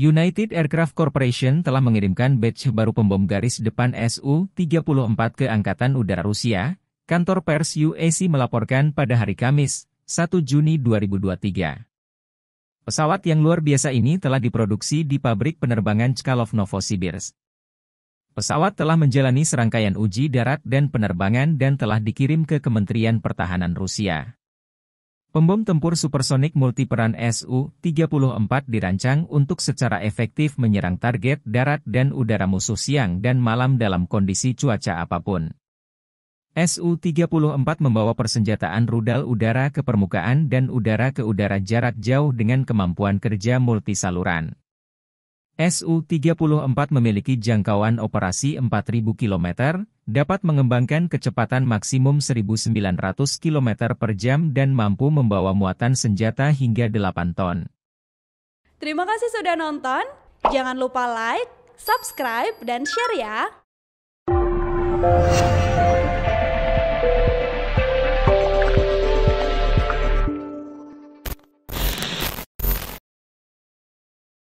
United Aircraft Corporation telah mengirimkan batch baru pembom garis depan Su-34 ke Angkatan Udara Rusia, kantor pers UAC melaporkan pada hari Kamis, 1 Juni 2023. Pesawat yang luar biasa ini telah diproduksi di pabrik penerbangan Chkalov Novosibirsk. Pesawat telah menjalani serangkaian uji darat dan penerbangan dan telah dikirim ke Kementerian Pertahanan Rusia. Pembom tempur supersonik multiperan Su-34 dirancang untuk secara efektif menyerang target darat dan udara musuh siang dan malam dalam kondisi cuaca apapun. Su-34 membawa persenjataan rudal udara ke permukaan dan udara ke udara jarak jauh dengan kemampuan kerja multisaluran. Su-34 memiliki jangkauan operasi 4.000 km, dapat mengembangkan kecepatan maksimum 1.900 km per jam dan mampu membawa muatan senjata hingga 8 ton. Terima kasih sudah nonton, jangan lupa like, subscribe, dan share ya!